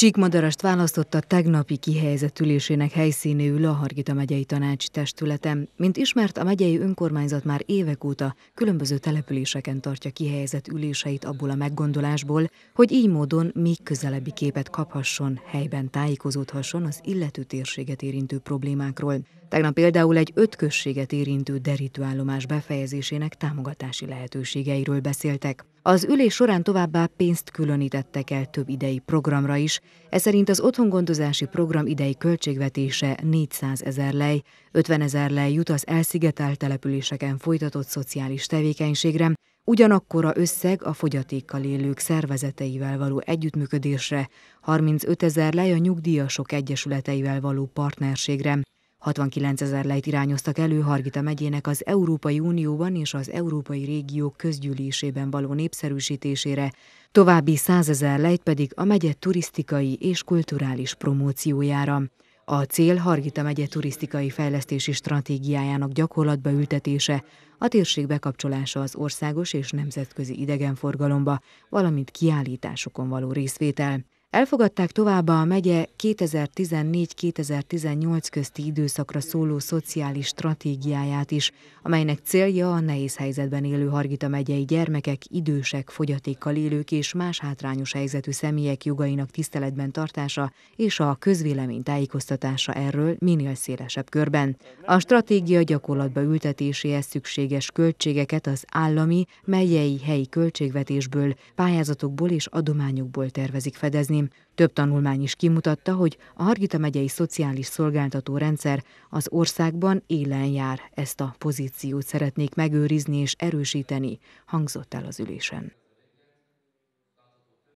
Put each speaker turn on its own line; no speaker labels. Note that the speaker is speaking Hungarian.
Csíkmadarast választott a tegnapi kihelyzetülésének helyszínéül a Hargita megyei tanács testülete. Mint ismert, a megyei önkormányzat már évek óta különböző településeken tartja kihelyezett üléseit abból a meggondolásból, hogy így módon még közelebbi képet kaphasson, helyben tájékozódhasson az illető térséget érintő problémákról. Tegnap például egy ötközséget érintő derítőállomás befejezésének támogatási lehetőségeiről beszéltek. Az ülés során továbbá pénzt különítettek el több idei programra is, ez szerint az otthongondozási program idei költségvetése 400 ezer lej, 50 ezer lej jut az elszigetelt településeken folytatott szociális tevékenységre, ugyanakkora összeg a fogyatékkal élők szervezeteivel való együttműködésre, 35 ezer lej a nyugdíjasok egyesületeivel való partnerségre, 69 ezer lejt irányoztak elő Hargita megyének az Európai Unióban és az európai régiók közgyűlésében való népszerűsítésére, további 100 ezer lejt pedig a megye turisztikai és kulturális promóciójára. A cél Hargita megye turisztikai fejlesztési stratégiájának gyakorlatba ültetése, a térség bekapcsolása az országos és nemzetközi idegenforgalomba, valamint kiállításokon való részvétel. Elfogadták továbbá a megye 2014-2018 közti időszakra szóló szociális stratégiáját is, amelynek célja a nehéz helyzetben élő Hargita megyei gyermekek, idősek, fogyatékkal élők és más hátrányos helyzetű személyek jogainak tiszteletben tartása és a közvélemény tájékoztatása erről minél szélesebb körben. A stratégia gyakorlatba ültetéséhez szükséges költségeket az állami, megyei, helyi költségvetésből, pályázatokból és adományokból tervezik fedezni, szeretném, több tanulmány is kimutatta, hogy a Hargita megyei szociális szolgáltató rendszer az országban élen jár. Ezt a pozíciót szeretnék megőrizni és erősíteni, hangzott el az ülésen.